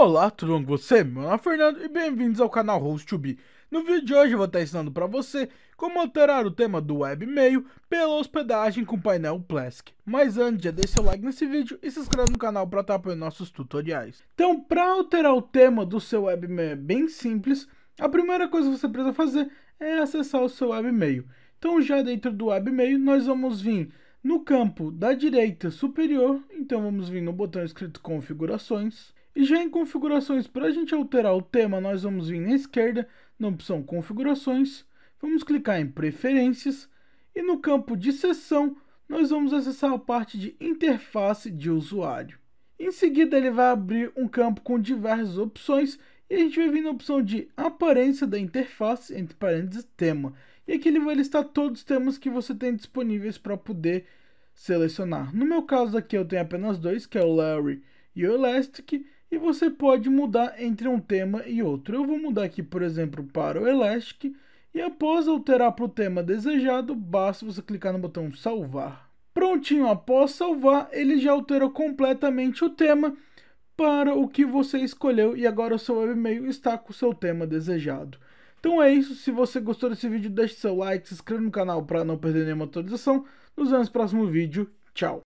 Olá, tudo bom com você? Meu nome é Fernando e bem-vindos ao canal Host2B. No vídeo de hoje eu vou estar ensinando para você como alterar o tema do webmail pela hospedagem com o painel Plesk. Mas antes, já deixa seu like nesse vídeo e se inscreve no canal para estar apoiando nossos tutoriais. Então, para alterar o tema do seu webmail é bem simples, a primeira coisa que você precisa fazer é acessar o seu webmail. Então, já dentro do webmail, nós vamos vir no campo da direita superior, então vamos vir no botão escrito configurações, e já em configurações, para a gente alterar o tema, nós vamos vir na esquerda, na opção configurações, vamos clicar em preferências e no campo de sessão, nós vamos acessar a parte de interface de usuário. Em seguida, ele vai abrir um campo com diversas opções e a gente vai vir na opção de aparência da interface, entre parênteses, tema. E aqui ele vai listar todos os temas que você tem disponíveis para poder selecionar. No meu caso aqui eu tenho apenas dois, que é o Larry e o Elastic e você pode mudar entre um tema e outro. Eu vou mudar aqui, por exemplo, para o Elastic e após alterar para o tema desejado, basta você clicar no botão salvar. Prontinho, após salvar, ele já alterou completamente o tema para o que você escolheu e agora o seu e-mail está com o seu tema desejado. Então é isso, se você gostou desse vídeo, deixe seu like, se inscreva no canal para não perder nenhuma atualização. Nos vemos no próximo vídeo, tchau!